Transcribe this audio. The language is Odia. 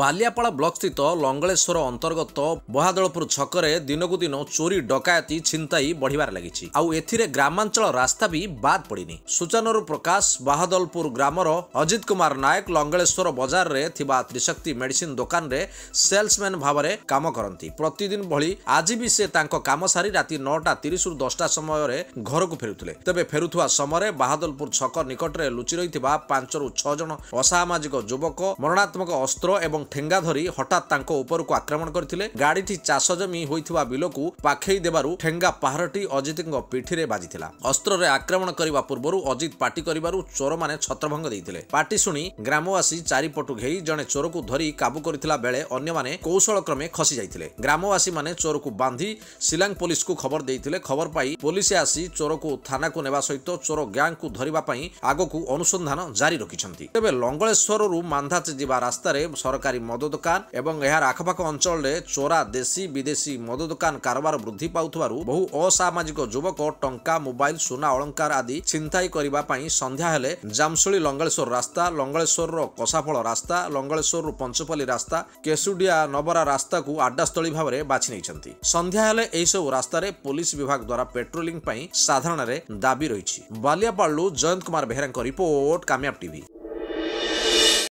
ବାଲିଆପାଳ ବ୍ଲକସ୍ଥିତ ଲଙ୍ଗଳେଶ୍ୱର ଅନ୍ତର୍ଗତ ବହାଦଳପୁର ଛକରେ ଦିନକୁ ଦିନ ଚୋରି ଡକାୟତି ଛିନ୍ତାଇ ବଢ଼ିବାରେ ଲାଗିଛି ଆଉ ଏଥିରେ ଗ୍ରାମାଞ୍ଚଳ ରାସ୍ତା ବି ବାଦ୍ ପଡ଼ିନି ସୂଚନାରୁ ପ୍ରକାଶ ବାହାଦଲପୁର ଗ୍ରାମର ଅଜିତ କୁମାର ନାୟକ ଲଙ୍ଗଳେଶ୍ୱର ବଜାରରେ ଥିବା ତ୍ରିଶକ୍ତି ମେଡିସିନ ଦୋକାନରେ ସେଲ୍ସମ୍ୟାନ୍ ଭାବରେ କାମ କରନ୍ତି ପ୍ରତିଦିନ ଭଳି ଆଜି ବି ସେ ତାଙ୍କ କାମ ସାରି ରାତି ନଅଟା ତିରିଶରୁ ଦଶଟା ସମୟରେ ଘରକୁ ଫେରୁଥିଲେ ତେବେ ଫେରୁଥିବା ସମୟରେ ବାହାଦଲପୁର ଛକ ନିକଟରେ ଲୁଚି ରହିଥିବା ପାଞ୍ଚରୁ ଛଅ ଜଣ ଅସାମାଜିକ ଯୁବକ ମରଣାତ୍ମକ ଅସ୍ତ୍ର ଏବଂ ଠେଙ୍ଗା ଧରି ହଠାତ୍ ତାଙ୍କ ଉପରକୁ ଆକ୍ରମଣ କରିଥିଲେ ଗାଡ଼ିଟି ଚାଷ ଜମି ହୋଇଥିବା ବିଲକୁ ପାଖେଇ ଦେବାରୁ ଠେଙ୍ଗା ପାହାରଟି ଅଜିତଙ୍କ ପିଠିରେ ବାଜିଥିଲା ଅସ୍ତ୍ରରେ ଆକ୍ରମଣ କରିବା ପୂର୍ବରୁ ଅଜିତ ପାଟି କରିବାରୁ ଚୋରମାନେ ଛତ୍ରଭଙ୍ଗ ଦେଇଥିଲେ ପାଟି ଶୁଣି ଗ୍ରାମବାସୀ ଚାରିପଟୁ ଘେଇ ଜଣେ ଚୋରକୁ ଧରି କାବୁ କରିଥିଲା ବେଳେ ଅନ୍ୟମାନେ କୌଶଳ କ୍ରମେ ଖସି ଯାଇଥିଲେ ଗ୍ରାମବାସୀମାନେ ଚୋରକୁ ବାନ୍ଧି ସିଲାଙ୍ଗ ପୋଲିସକୁ ଖବର ଦେଇଥିଲେ ଖବର ପାଇ ପୋଲିସ ଆସି ଚୋରକୁ ଥାନାକୁ ନେବା ସହିତ ଚୋର ଗ୍ୟାଙ୍ଗକୁ ଧରିବା ପାଇଁ ଆଗକୁ ଅନୁସନ୍ଧାନ ଜାରି ରଖିଛନ୍ତି ତେବେ ଲଙ୍ଗଳେଶ୍ୱରରୁ ମାନ୍ଧାଚ ଯିବା ରାସ୍ତାରେ ସରକାରୀ ଚାରି ମଦ ଦୋକାନ ଏବଂ ଏହାର ଆଖପାଖ ଅଞ୍ଚଳରେ ଚୋରା ଦେଶୀ ବିଦେଶୀ ମଦ ଦୋକାନ କାରବାର ବୃଦ୍ଧି ପାଉଥିବାରୁ ବହୁ ଅସାମାଜିକ ଯୁବକ ଟଙ୍କା ମୋବାଇଲ ସୁନା ଅଳଙ୍କାର ଆଦି ଛିନ୍ତାଇ କରିବା ପାଇଁ ସନ୍ଧ୍ୟା ହେଲେ ଜାମସୁଳି ଲଙ୍ଗଳେଶ୍ୱର ରାସ୍ତା ଲଙ୍ଗଳେଶ୍ୱରର କଷାଫଳ ରାସ୍ତା ଲଙ୍ଗଳେଶ୍ୱରରୁ ପଞ୍ଚପଲ୍ଲୀ ରାସ୍ତା କେଶୁଡିଆ ନବରା ରାସ୍ତାକୁ ଆଡ୍ଡାସ୍ଥଳୀ ଭାବରେ ବାଛି ନେଇଛନ୍ତି ସନ୍ଧ୍ୟା ହେଲେ ଏହିସବୁ ରାସ୍ତାରେ ପୋଲିସ ବିଭାଗ ଦ୍ୱାରା ପେଟ୍ରୋଲିଂ ପାଇଁ ସାଧାରଣରେ ଦାବି ରହିଛି ବାଲିଆପାଳରୁ ଜୟନ୍ତ କୁମାର ବେହେରାଙ୍କ ରିପୋର୍ଟ କାମିଆବ ଟିଭି